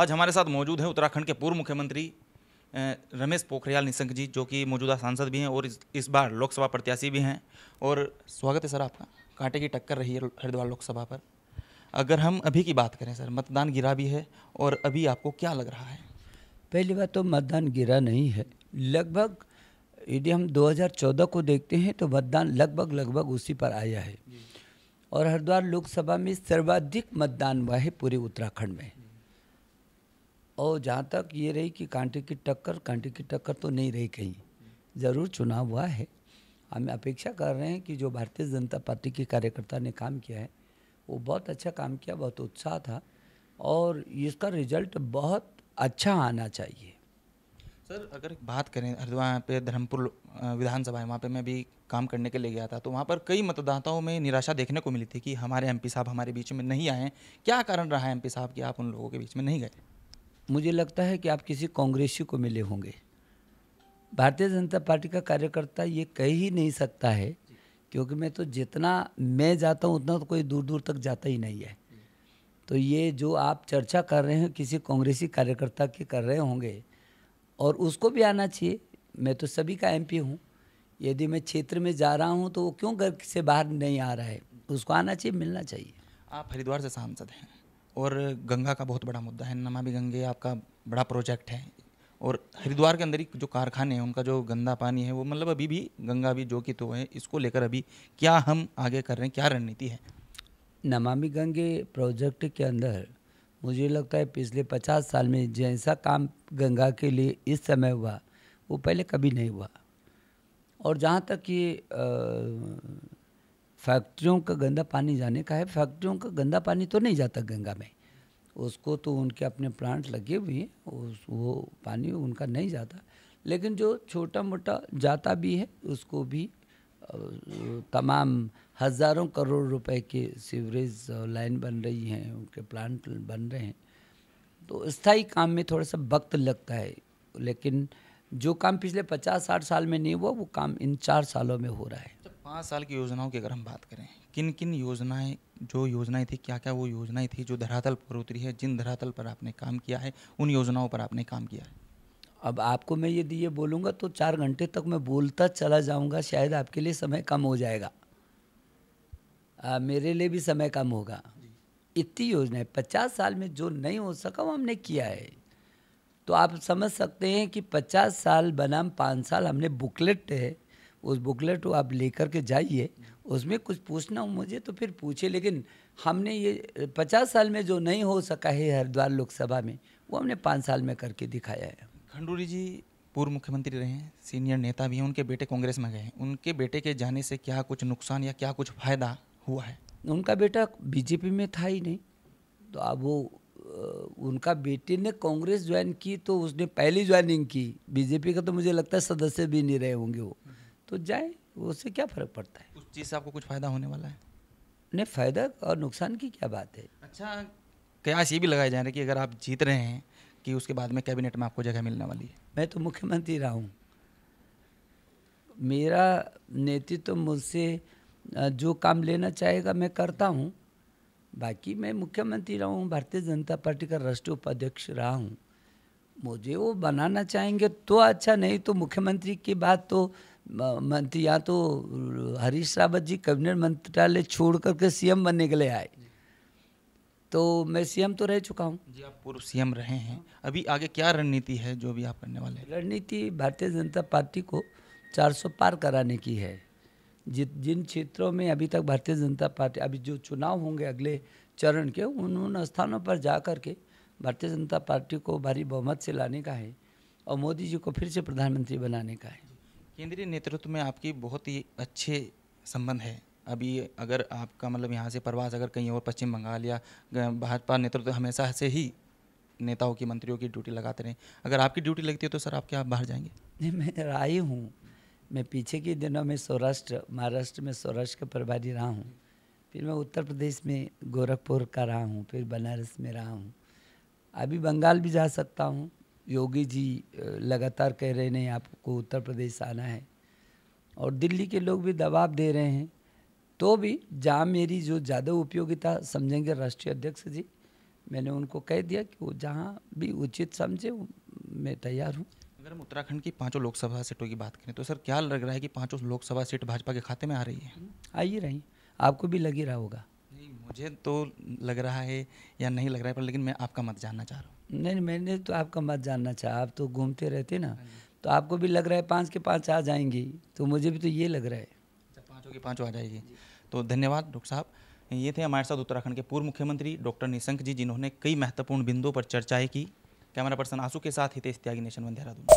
आज हमारे साथ मौजूद हैं उत्तराखंड के पूर्व मुख्यमंत्री रमेश पोखरियाल निशंक जी जो कि मौजूदा सांसद भी हैं और इस, बार लोकसभा प्रत्याशी भी हैं और स्वागत है सर आपका कांटे की टक्कर रही है हरिद्वार लोकसभा पर अगर हम अभी की बात करें सर मतदान गिरा भी है और अभी आपको क्या लग रहा है पहली बात तो मतदान गिरा नहीं है लगभग यदि हम 2014 को देखते हैं तो मतदान लगभग लगभग उसी पर आया है और हरिद्वार लोकसभा में सर्वाधिक मतदान हुआ है पूरे उत्तराखंड में और जहाँ तक ये रही कि कांटे की टक्कर कांटे की टक्कर तो नहीं रही कहीं ज़रूर चुनाव हुआ है हम अपेक्षा कर रहे हैं कि जो भारतीय जनता पार्टी के कार्यकर्ता ने काम किया है वो बहुत अच्छा काम किया बहुत उत्साह था और इसका रिजल्ट बहुत अच्छा आना चाहिए सर अगर बात करें हरिद्वार यहाँ पे धर्मपुर विधानसभा है वहाँ पे मैं भी काम करने के लिए गया था तो वहाँ पर कई मतदाताओं में निराशा देखने को मिली थी कि हमारे एमपी साहब हमारे बीच में नहीं आए क्या कारण रहा है एमपी साहब कि आप उन लोगों के बीच में नहीं गए मुझे लगता है कि आप किसी कांग्रेसी को मिले होंगे भारतीय जनता पार्टी का कार्यकर्ता ये कह ही नहीं सकता है क्योंकि मैं तो जितना मैं जाता हूँ उतना तो कोई दूर दूर तक जाता ही नहीं है तो ये जो आप चर्चा कर रहे हैं किसी कांग्रेसी कार्यकर्ता के कर रहे होंगे और उसको भी आना चाहिए मैं तो सभी का एमपी हूँ यदि मैं क्षेत्र में जा रहा हूँ तो वो क्यों घर से बाहर नहीं आ रहा है उसको आना चाहिए मिलना चाहिए आप हरिद्वार से सांसद हैं और गंगा का बहुत बड़ा मुद्दा है नमामि गंगे आपका बड़ा प्रोजेक्ट है और हरिद्वार के अंदर ही जो कारखाने हैं उनका जो गंदा पानी है वो मतलब अभी भी गंगा भी जो कि तो है इसको लेकर अभी क्या हम आगे कर रहे हैं क्या रणनीति है नमामि गंगे प्रोजेक्ट के अंदर मुझे लगता है पिछले पचास साल में जैसा काम गंगा के लिए इस समय हुआ वो पहले कभी नहीं हुआ और जहाँ तक ये फैक्ट्रियों का गंदा पानी जाने का है फैक्ट्रियों का गंदा पानी तो नहीं जाता गंगा में उसको तो उनके अपने प्लांट लगे हुए हैं वो पानी उनका नहीं जाता लेकिन जो छोटा मोटा जाता भी है उसको भी तमाम हज़ारों करोड़ रुपए के सीवरेज लाइन बन रही हैं उनके प्लांट बन रहे हैं तो स्थाई काम में थोड़ा सा वक्त लगता है लेकिन जो काम पिछले पचास साठ साल में नहीं हुआ वो काम इन चार सालों में हो रहा है पाँच साल की योजनाओं की अगर हम बात करें किन किन योजनाएं जो योजनाएं थी क्या क्या वो योजनाएं थी जो धरातल पर उतरी है जिन धरातल पर आपने काम किया है उन योजनाओं पर आपने काम किया है अब आपको मैं यदि ये बोलूँगा तो चार घंटे तक मैं बोलता चला जाऊँगा शायद आपके लिए समय कम हो जाएगा आ, मेरे लिए भी समय कम होगा इतनी योजनाएं पचास साल में जो नहीं हो सका वो हमने किया है तो आप समझ सकते हैं कि पचास साल बनाम पाँच साल हमने बुकलेट है उस बुकलेट को आप लेकर के जाइए उसमें कुछ पूछना हो मुझे तो फिर पूछे लेकिन हमने ये पचास साल में जो नहीं हो सका है हरिद्वार लोकसभा में वो हमने पाँच साल में करके दिखाया है खंडूरी जी पूर्व मुख्यमंत्री रहे हैं सीनियर नेता भी हैं उनके बेटे कांग्रेस में गए हैं उनके बेटे के जाने से क्या कुछ नुकसान या क्या कुछ फायदा हुआ है उनका बेटा बीजेपी में था ही नहीं तो अब वो उनका बेटे ने कांग्रेस ज्वाइन की तो उसने पहली ज्वाइनिंग की बीजेपी का तो मुझे लगता है सदस्य भी नहीं रहे होंगे वो तो जाए उससे क्या फ़र्क पड़ता है उस चीज़ से आपको कुछ फ़ायदा होने वाला है नहीं फ़ायदा और नुकसान की क्या बात है अच्छा कयास ये भी लगाए जा रहे हैं कि अगर आप जीत रहे हैं कि उसके बाद में कैबिनेट में आपको जगह मिलने वाली है मैं तो मुख्यमंत्री रहा हूँ मेरा नेतृत्व तो मुझसे जो काम लेना चाहेगा मैं करता हूँ बाकी मैं मुख्यमंत्री रहा हूँ भारतीय जनता पार्टी का राष्ट्रीय उपाध्यक्ष रहा हूँ मुझे वो बनाना चाहेंगे तो अच्छा नहीं तो मुख्यमंत्री की बात तो मंत्री यहाँ तो हरीश रावत जी कैबिनेट मंत्रालय छोड़ करके सीएम बनने के लिए आए तो मैं सीएम तो रह चुका हूँ जी आप पूर्व सीएम रहे हैं अभी आगे क्या रणनीति है जो भी आप करने वाले हैं रणनीति भारतीय जनता पार्टी को 400 पार कराने की है जि जिन क्षेत्रों में अभी तक भारतीय जनता पार्टी अभी जो चुनाव होंगे अगले चरण के उन उन स्थानों पर जा कर के भारतीय जनता पार्टी को भारी बहुमत से लाने का है और मोदी जी को फिर से प्रधानमंत्री बनाने का है केंद्रीय नेतृत्व में आपकी बहुत ही अच्छे संबंध है अभी अगर आपका मतलब यहाँ से प्रवास अगर कहीं और पश्चिम बंगाल या भाजपा नेतृत्व हमेशा से ही नेताओं की मंत्रियों की ड्यूटी लगाते रहें अगर आपकी ड्यूटी लगती है तो सर आप क्या बाहर जाएंगे नहीं मैं आई हूँ मैं पीछे के दिनों में सौराष्ट्र महाराष्ट्र में सौराष्ट्र का प्रभारी रहा हूँ फिर मैं उत्तर प्रदेश में गोरखपुर का रहा हूँ फिर बनारस में रहा हूँ अभी बंगाल भी जा सकता हूँ योगी जी लगातार कह रहे हैं आपको उत्तर प्रदेश आना है और दिल्ली के लोग भी दबाव दे रहे हैं तो भी जहाँ मेरी जो ज़्यादा उपयोगिता समझेंगे राष्ट्रीय अध्यक्ष जी मैंने उनको कह दिया कि वो जहाँ भी उचित समझे मैं तैयार हूँ अगर हम उत्तराखंड की पांचों लोकसभा सीटों की बात करें तो सर क्या लग रहा है कि पांचों लोकसभा सीट भाजपा के खाते में आ रही है आ ही रही आपको भी लग ही रहा होगा नहीं मुझे तो लग रहा है या नहीं लग रहा है पर लेकिन मैं आपका मत जानना चाह रहा हूँ नहीं मैंने तो आपका मत जानना चाहा आप तो घूमते रहते ना हाँ तो आपको भी लग रहा है पाँच के पाँच आ जाएंगी तो मुझे भी तो ये लग रहा है अच्छा, पाँचों के पाँचों आ जाएगी तो धन्यवाद डॉक्टर साहब ये थे हमारे साथ उत्तराखंड के पूर्व मुख्यमंत्री डॉक्टर निशंक जी जिन्होंने कई महत्वपूर्ण बिंदुओं पर चर्चाएं की कैमरा पर्सन आंसू के साथ हितेश त्यागी नेशन वन देहरादून